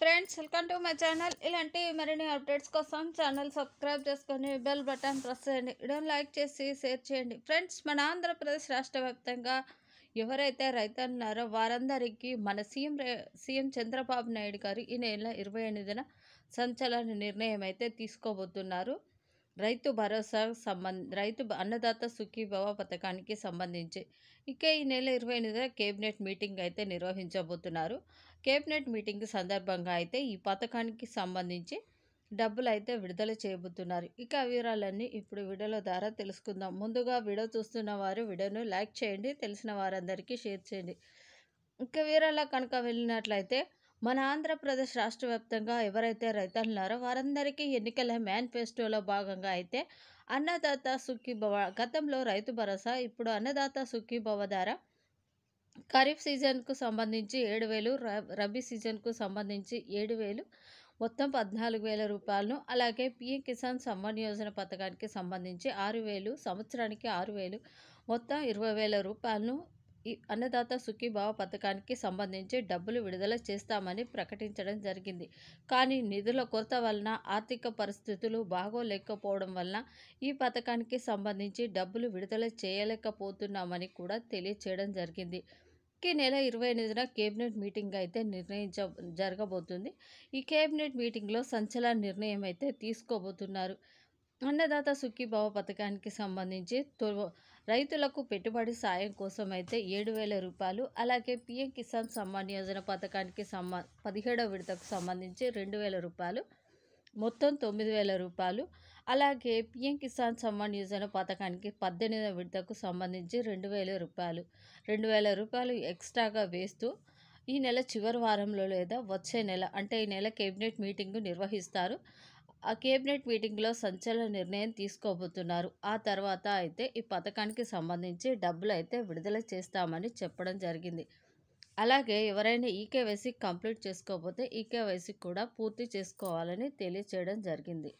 friends welcome to my channel ఇలాంటి మరిన్ని updates కోసం ఛానల్ సబ్స్క్రైబ్ చేసుకొని బెల్ బటన్ ప్రెస్ చేయండి వీడియోని లైక్ చేసి షేర్ చేయండి ఫ్రెండ్స్ మన ఆంధ్రప్రదేశ్ రాష్ట్ర వ్యాప్తంగా ఎవరైతే రైతన్నారో వారందరికీ మన సీఎం సీఎం చంద్రబాబు నాయుడు గారు ఈ నెల ఇరవై ఎనిమిదిన సంచలన నిర్ణయం అయితే తీసుకోబోతున్నారు రైతు భరోసా సంబంధ రైతు అన్నదాత సుఖీభవ పథకానికి సంబంధించి ఇక ఈ నెల ఇరవై ఎనిమిదిన కేబినెట్ మీటింగ్ అయితే నిర్వహించబోతున్నారు కేబినెట్ మీటింగ్ సందర్భంగా అయితే ఈ పథకానికి సంబంధించి డబ్బులు అయితే విడుదల చేయబోతున్నారు ఇక వివరాలన్నీ ఇప్పుడు వీడియోల ద్వారా తెలుసుకుందాం ముందుగా వీడియో చూస్తున్న వారు వీడియోను లైక్ చేయండి తెలిసిన వారందరికీ షేర్ చేయండి ఇక వీరాల కనుక వెళ్ళినట్లయితే మన ఆంధ్రప్రదేశ్ రాష్ట్ర వ్యాప్తంగా ఎవరైతే రైతులున్నారో వారందరికీ ఎన్నికల మేనిఫెస్టోలో భాగంగా అయితే అన్నదాత సుఖీభవ గతంలో రైతు భరోసా ఇప్పుడు అన్నదాత సుఖీభవ ద్వారా ఖరీఫ్ సీజన్కు సంబంధించి ఏడు వేలు రబీ సీజన్కు సంబంధించి ఏడు వేలు మొత్తం పద్నాలుగు వేల రూపాయలను అలాగే పిఎం కిసాన్ సమ్మాన్ యోజన పథకానికి సంబంధించి ఆరు వేలు సంవత్సరానికి ఆరు వేలు మొత్తం ఇరవై వేల రూపాయలను ఈ అన్నదాత భావ పథకానికి సంబంధించి డబ్బులు విడుదల చేస్తామని ప్రకటించడం జరిగింది కానీ నిధుల కొరత వలన ఆర్థిక పరిస్థితులు బాగోలేకపోవడం వలన ఈ పథకానికి సంబంధించి డబ్బులు విడుదల చేయలేకపోతున్నామని కూడా తెలియచేయడం జరిగింది ఈ నెల ఇరవై ఎనిమిదిన కేబినెట్ మీటింగ్ అయితే నిర్ణయించ జరగబోతుంది ఈ కేబినెట్ మీటింగ్లో సంచలన నిర్ణయం అయితే తీసుకోబోతున్నారు అన్నదాత సుఖీభావ పథకానికి సంబంధించి రైతులకు పెట్టుబడి సాయం కోసం అయితే ఏడు వేల రూపాయలు అలాగే పిఎం కిసాన్ సమ్మాన్ యోజన పథకానికి సంబంధ పదిహేడవ విడతకు సంబంధించి రెండు వేల రూపాయలు మొత్తం తొమ్మిది వేల రూపాయలు అలాగే పిఎం కిసాన్ సమ్మాన్ యోజన పథకానికి పద్దెనిమిదవ విడతకు సంబంధించి రెండు వేల రూపాయలు రెండు వేల రూపాయలు ఎక్స్ట్రాగా వేస్తూ ఈ నెల చివరి వారంలో లేదా వచ్చే నెల అంటే ఈ నెల కేబినెట్ మీటింగు నిర్వహిస్తారు ఆ కేబినెట్ మీటింగ్లో సంచలన నిర్ణయం తీసుకోబోతున్నారు ఆ తర్వాత అయితే ఈ పథకానికి సంబంధించి డబ్బులు అయితే విడుదల చేస్తామని చెప్పడం జరిగింది అలాగే ఎవరైనా ఈకేవైసీ కంప్లీట్ చేసుకోకపోతే ఈకేవైసీ కూడా పూర్తి చేసుకోవాలని తెలియచేయడం జరిగింది